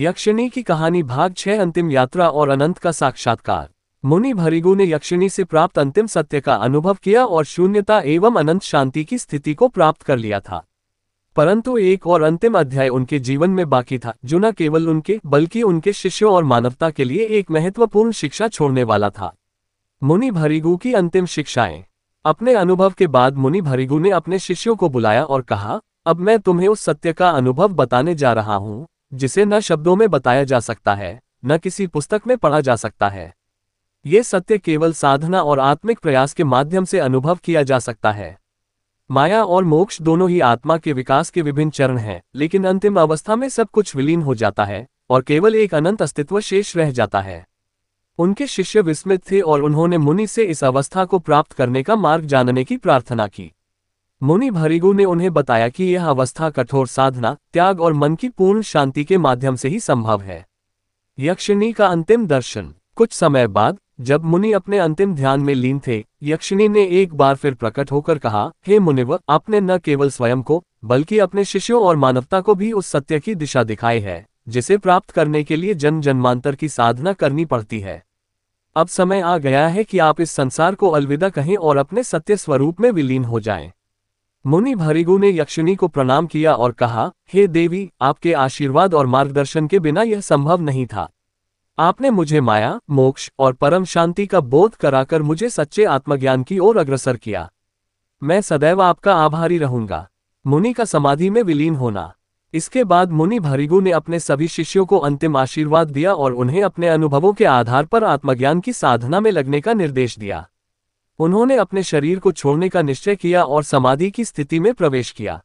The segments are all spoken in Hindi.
यक्षिणी की कहानी भाग छह अंतिम यात्रा और अनंत का साक्षात्कार मुनि भरिगु ने यक्षिणी से प्राप्त अंतिम सत्य का अनुभव किया और शून्यता एवं अनंत शांति की स्थिति को प्राप्त कर लिया था परंतु एक और अंतिम अध्याय उनके जीवन में बाकी था जो न केवल उनके बल्कि उनके शिष्यों और मानवता के लिए एक महत्वपूर्ण शिक्षा छोड़ने वाला था मुनि भरिगु की अंतिम शिक्षाएं अपने अनुभव के बाद मुनि भरिगु ने अपने शिष्यों को बुलाया और कहा अब मैं तुम्हें उस सत्य का अनुभव बताने जा रहा हूँ जिसे न शब्दों में बताया जा सकता है न किसी पुस्तक में पढ़ा जा सकता है ये सत्य केवल साधना और आत्मिक प्रयास के माध्यम से अनुभव किया जा सकता है माया और मोक्ष दोनों ही आत्मा के विकास के विभिन्न चरण हैं लेकिन अंतिम अवस्था में सब कुछ विलीन हो जाता है और केवल एक अनंत अस्तित्व शेष रह जाता है उनके शिष्य विस्मित थे और उन्होंने मुनि से इस अवस्था को प्राप्त करने का मार्ग जानने की प्रार्थना की मुनि भरिगु ने उन्हें बताया कि यह अवस्था कठोर साधना त्याग और मन की पूर्ण शांति के माध्यम से ही संभव है यक्षिणी का अंतिम दर्शन कुछ समय बाद जब मुनि अपने अंतिम ध्यान में लीन थे यक्षिणी ने एक बार फिर प्रकट होकर कहा हे मुनिव आपने न केवल स्वयं को बल्कि अपने शिष्यों और मानवता को भी उस सत्य की दिशा दिखाई है जिसे प्राप्त करने के लिए जन जन्मांतर की साधना करनी पड़ती है अब समय आ गया है कि आप इस संसार को अलविदा कहें और अपने सत्य स्वरूप में विलीन हो जाएं। मुनि भरिगु ने यक्षिणी को प्रणाम किया और कहा हे देवी आपके आशीर्वाद और मार्गदर्शन के बिना यह संभव नहीं था आपने मुझे माया मोक्ष और परम शांति का बोध कराकर मुझे सच्चे आत्मज्ञान की ओर अग्रसर किया मैं सदैव आपका आभारी रहूंगा मुनि का समाधि में विलीन होना इसके बाद मुनि भरिगु ने अपने सभी शिष्यों को अंतिम आशीर्वाद दिया और उन्हें अपने अनुभवों के आधार पर आत्मज्ञान की साधना में लगने का निर्देश दिया उन्होंने अपने शरीर को छोड़ने का निश्चय किया और समाधि की स्थिति में प्रवेश किया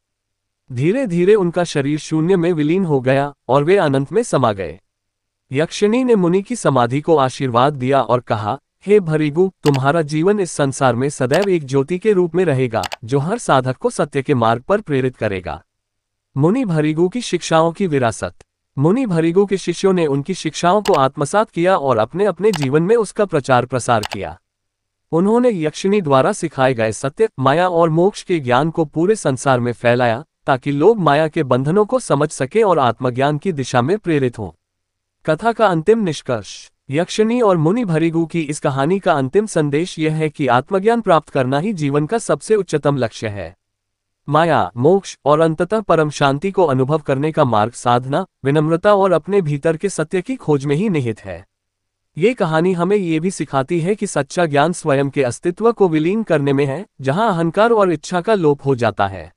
धीरे धीरे उनका शरीर शून्य में विलीन हो गया और वे अनंत में समा गए यक्षिणी ने मुनि की समाधि को आशीर्वाद दिया और कहा हे भरीगु तुम्हारा जीवन इस संसार में सदैव एक ज्योति के रूप में रहेगा जो हर साधक को सत्य के मार्ग पर प्रेरित करेगा मुनि भरीगु की शिक्षाओं की विरासत मुनि भरीगु के शिष्यों ने उनकी शिक्षाओं को आत्मसात किया और अपने अपने जीवन में उसका प्रचार प्रसार किया उन्होंने यक्षिणी द्वारा सिखाए गए सत्य माया और मोक्ष के ज्ञान को पूरे संसार में फैलाया ताकि लोग माया के बंधनों को समझ सके और आत्मज्ञान की दिशा में प्रेरित हों कथा का अंतिम निष्कर्ष यक्षिणी और मुनि भरिगु की इस कहानी का अंतिम संदेश यह है कि आत्मज्ञान प्राप्त करना ही जीवन का सबसे उच्चतम लक्ष्य है माया मोक्ष और अंततः परम शांति को अनुभव करने का मार्ग साधना विनम्रता और अपने भीतर के सत्य की खोज में ही निहित है ये कहानी हमें ये भी सिखाती है कि सच्चा ज्ञान स्वयं के अस्तित्व को विलीन करने में है जहां अहंकार और इच्छा का लोप हो जाता है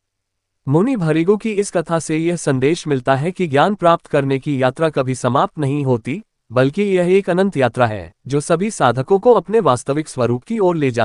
मुनि भरिगो की इस कथा से यह संदेश मिलता है कि ज्ञान प्राप्त करने की यात्रा कभी समाप्त नहीं होती बल्कि यह एक अनंत यात्रा है जो सभी साधकों को अपने वास्तविक स्वरूप की ओर ले जाती